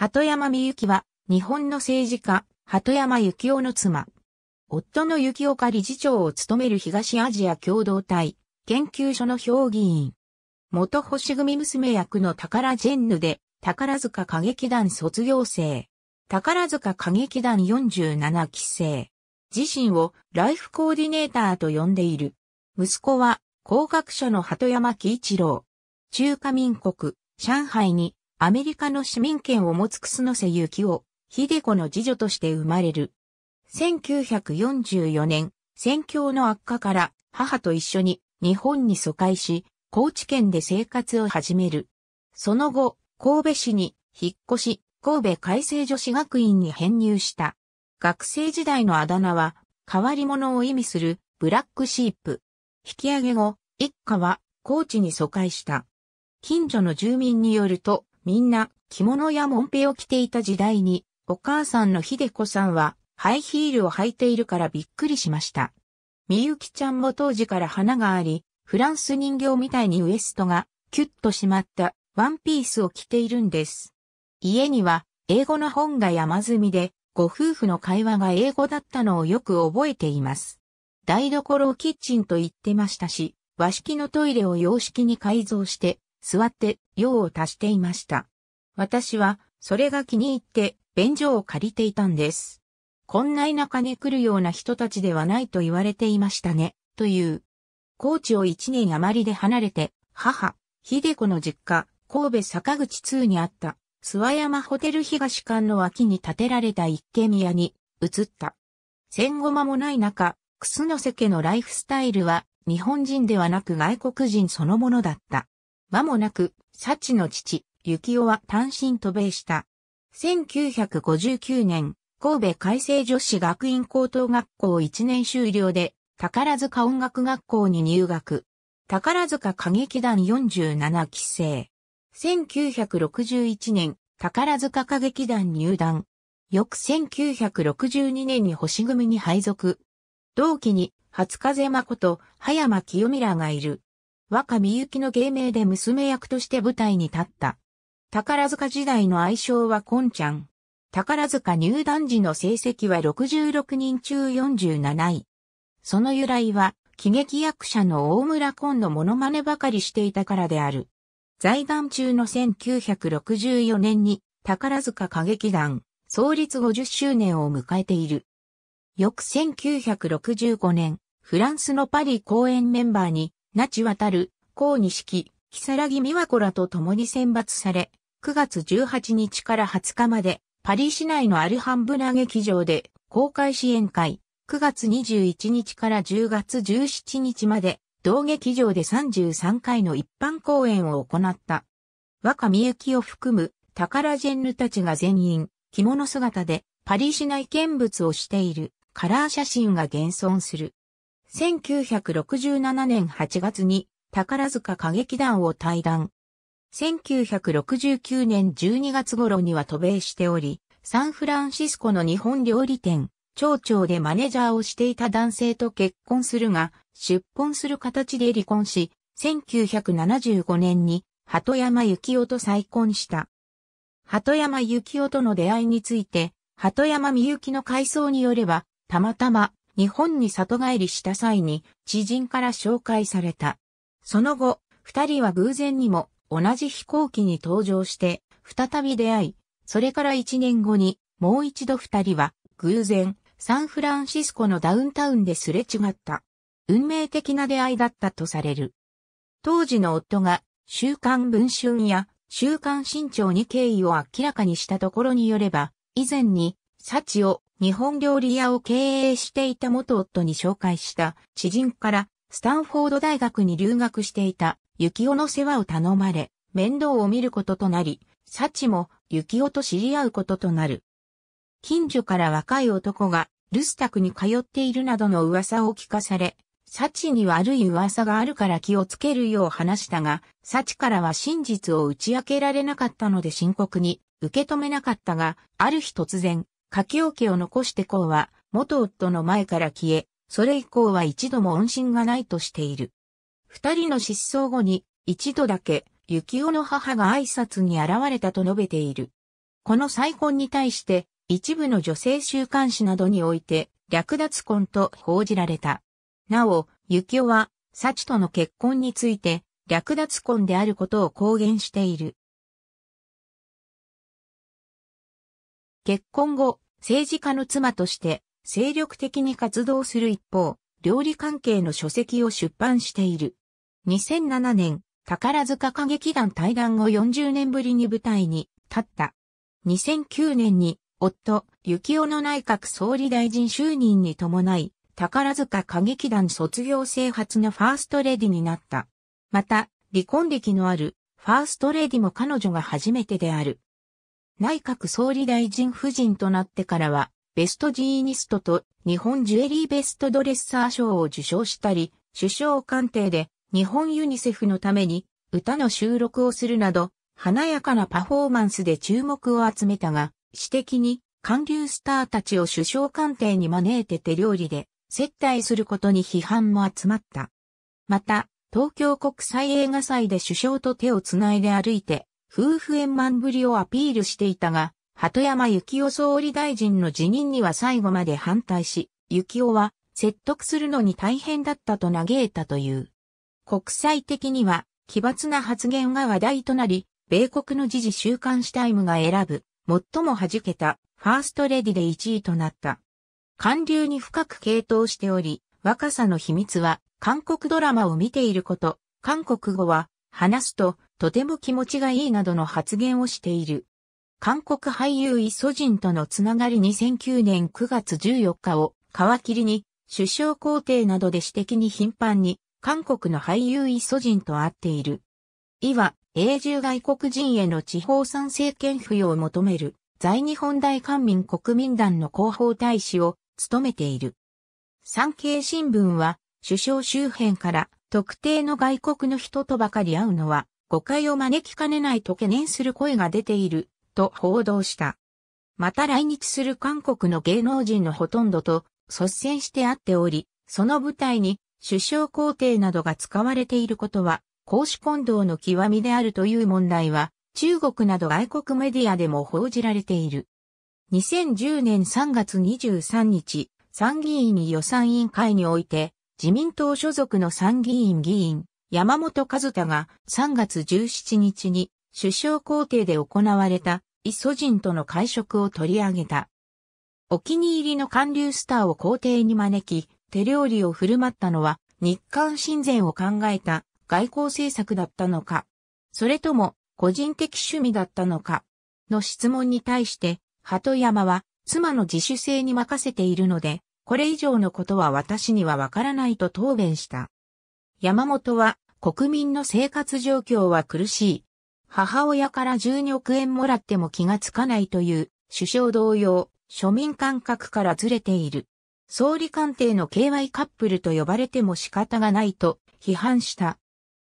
鳩山みゆきは、日本の政治家、鳩山幸雄の妻。夫の幸雄理事長を務める東アジア共同体、研究所の評議員。元星組娘役の宝ジェンヌで、宝塚歌劇団卒業生。宝塚歌劇団47期生。自身をライフコーディネーターと呼んでいる。息子は工学者の鳩山喜一郎。中華民国、上海にアメリカの市民権を持つ楠瀬幸を、秀子の次女として生まれる。1944年、戦況の悪化から母と一緒に日本に疎開し、高知県で生活を始める。その後、神戸市に引っ越し、神戸海星女子学院に編入した。学生時代のあだ名は、変わり者を意味するブラックシープ。引き上げ後、一家は高知に疎開した。近所の住民によると、みんな着物やもんぺを着ていた時代に、お母さんの秀子さんはハイヒールを履いているからびっくりしました。みゆきちゃんも当時から花があり、フランス人形みたいにウエストがキュッとしまったワンピースを着ているんです。家には英語の本が山積みで、ご夫婦の会話が英語だったのをよく覚えています。台所をキッチンと言ってましたし、和式のトイレを洋式に改造して、座って用を足していました。私は、それが気に入って、便所を借りていたんです。こんな田舎に来るような人たちではないと言われていましたね、という。高知を一年余りで離れて、母、秀子の実家、神戸坂口通にあった、諏訪山ホテル東館の脇に建てられた一軒家に移った。戦後間もない中、楠瀬家のライフスタイルは日本人ではなく外国人そのものだった。間もなく、サチの父、幸男は単身渡米した。1959年、神戸海星女子学院高等学校1年終了で、宝塚音楽学校に入学。宝塚歌劇団47期生。1961年、宝塚歌劇団入団。翌1962年に星組に配属。同期に、初風誠、葉山清美らがいる。若みゆきの芸名で娘役として舞台に立った。宝塚時代の愛称はこんちゃん。宝塚入団時の成績は66人中47位。その由来は、喜劇役者の大村コンのモノマネばかりしていたからである。在団中の1964年に宝塚歌劇団創立50周年を迎えている。翌1965年、フランスのパリ公演メンバーに那智渡る、高西木更木美和子らと共に選抜され、9月18日から20日まで、パリ市内のアルハンブラ劇場で公開支援会、9月21日から10月17日まで、同劇場で33回の一般公演を行った。若みゆきを含む、宝ジェンヌたちが全員、着物姿で、パリ市内見物をしている、カラー写真が現存する。1967年8月に宝塚歌劇団を退団。1969年12月頃には渡米しており、サンフランシスコの日本料理店、町長でマネージャーをしていた男性と結婚するが、出婚する形で離婚し、1975年に鳩山幸夫と再婚した。鳩山幸夫との出会いについて、鳩山みゆきの回想によれば、たまたま日本に里帰りした際に知人から紹介された。その後、二人は偶然にも同じ飛行機に搭乗して再び出会い、それから一年後にもう一度二人は偶然サンフランシスコのダウンタウンですれ違った。運命的な出会いだったとされる。当時の夫が週刊文春や週刊新潮に敬意を明らかにしたところによれば、以前に、幸を日本料理屋を経営していた元夫に紹介した知人からスタンフォード大学に留学していた幸男の世話を頼まれ、面倒を見ることとなり、幸も幸男と知り合うこととなる。近所から若い男が留守宅に通っているなどの噂を聞かされ、幸に悪い噂があるから気をつけるよう話したが、幸からは真実を打ち明けられなかったので深刻に受け止めなかったが、ある日突然、書き置きを残して公は、元夫の前から消え、それ以降は一度も音信がないとしている。二人の失踪後に、一度だけ、幸男の母が挨拶に現れたと述べている。この再婚に対して、一部の女性週刊誌などにおいて、略奪婚と報じられた。なお、幸男は、幸との結婚について、略奪婚であることを公言している。結婚後、政治家の妻として精力的に活動する一方、料理関係の書籍を出版している。2007年、宝塚歌劇団対談後40年ぶりに舞台に立った。2009年に夫、幸男の内閣総理大臣就任に伴い、宝塚歌劇団卒業生初のファーストレディになった。また、離婚歴のあるファーストレディも彼女が初めてである。内閣総理大臣夫人となってからは、ベストジーニストと日本ジュエリーベストドレッサー賞を受賞したり、首相官邸で日本ユニセフのために歌の収録をするなど、華やかなパフォーマンスで注目を集めたが、私的に韓流スターたちを首相官邸に招いて手料理で接待することに批判も集まった。また、東京国際映画祭で首相と手をつないで歩いて夫婦円満ぶりをアピールしていたが、鳩山幸雄総理大臣の辞任には最後まで反対し、幸雄は説得するのに大変だったと嘆いたという。国際的には奇抜な発言が話題となり、米国の時事週刊誌タイムが選ぶ、最も弾けたファーストレディで1位となった。韓流に深く傾倒しており、若さの秘密は韓国ドラマを見ていること、韓国語は話すととても気持ちがいいなどの発言をしている。韓国俳優イソジンとのつながり2009年9月14日を皮切りに首相公邸などで私的に頻繁に韓国の俳優イソジンと会っている。いは永住外国人への地方参政権付与を求める在日本大官民国民団の広報大使を務めている。産経新聞は首相周辺から特定の外国の人とばかり会うのは誤解を招きかねないと懸念する声が出ている、と報道した。また来日する韓国の芸能人のほとんどと率先して会っており、その舞台に首相皇帝などが使われていることは、公私混同の極みであるという問題は、中国など外国メディアでも報じられている。2010年3月23日、参議院予算委員会において、自民党所属の参議院議員、山本和太が3月17日に首相公邸で行われたイソジンとの会食を取り上げた。お気に入りの韓流スターを公邸に招き、手料理を振る舞ったのは日韓親善を考えた外交政策だったのか、それとも個人的趣味だったのか、の質問に対して、鳩山は妻の自主性に任せているので、これ以上のことは私にはわからないと答弁した。山本は国民の生活状況は苦しい。母親から12億円もらっても気がつかないという首相同様、庶民感覚からずれている。総理官邸の KY カップルと呼ばれても仕方がないと批判した。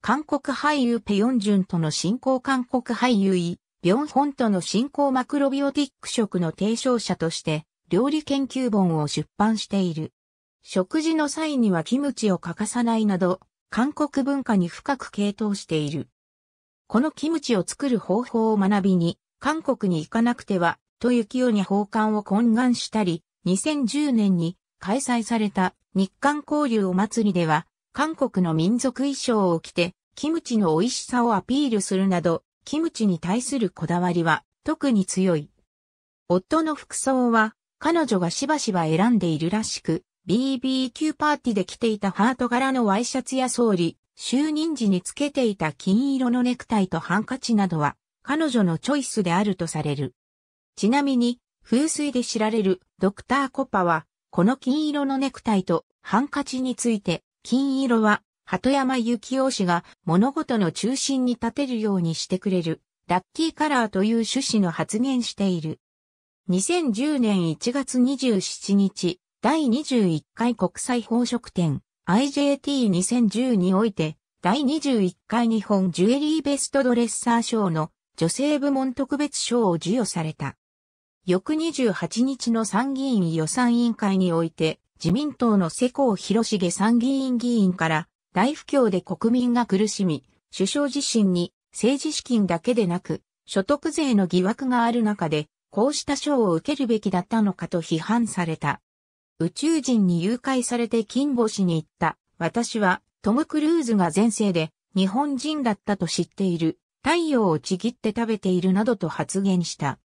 韓国俳優ペヨンジュンとの新興韓国俳優イ・ビョンホンとの新興マクロビオティック食の提唱者として料理研究本を出版している。食事の際にはキムチを欠かさないなど韓国文化に深く傾倒している。このキムチを作る方法を学びに、韓国に行かなくては、と雪男に奉還を懇願したり、2010年に開催された日韓交流お祭りでは、韓国の民族衣装を着て、キムチの美味しさをアピールするなど、キムチに対するこだわりは特に強い。夫の服装は彼女がしばしば選んでいるらしく、BBQ パーティで着ていたハート柄のワイシャツや総理、就任時につけていた金色のネクタイとハンカチなどは、彼女のチョイスであるとされる。ちなみに、風水で知られるドクターコパは、この金色のネクタイとハンカチについて、金色は、鳩山幸雄氏が物事の中心に立てるようにしてくれる、ラッキーカラーという趣旨の発言している。2010年1月27日、第21回国際宝飾展 IJT2010 において、第21回日本ジュエリーベストドレッサー賞の女性部門特別賞を授与された。翌28日の参議院予算委員会において、自民党の世耕弘重参議院議員から、大不況で国民が苦しみ、首相自身に政治資金だけでなく、所得税の疑惑がある中で、こうした賞を受けるべきだったのかと批判された。宇宙人に誘拐されて金星に行った。私はトム・クルーズが前世で日本人だったと知っている。太陽をちぎって食べているなどと発言した。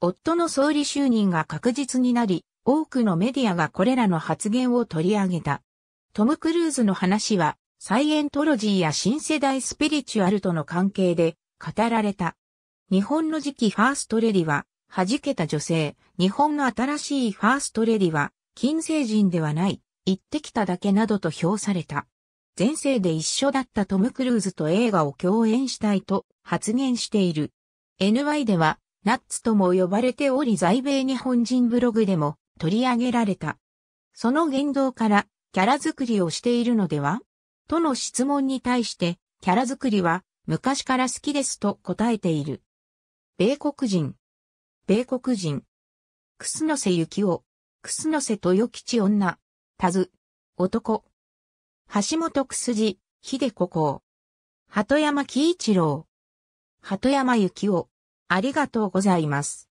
夫の総理就任が確実になり、多くのメディアがこれらの発言を取り上げた。トム・クルーズの話は、サイエントロジーや新世代スピリチュアルとの関係で語られた。日本の次期ファーストレディは、弾けた女性、日本の新しいファーストレディは、近世人ではない、行ってきただけなどと評された。前世で一緒だったトム・クルーズと映画を共演したいと発言している。NY では、ナッツとも呼ばれており在米日本人ブログでも取り上げられた。その言動からキャラ作りをしているのではとの質問に対してキャラ作りは昔から好きですと答えている。米国人。米国人。楠瀬き夫。楠瀬豊吉女、田津、男。橋本楠次、秀子公。鳩山喜一郎。鳩山幸夫。ありがとうございます。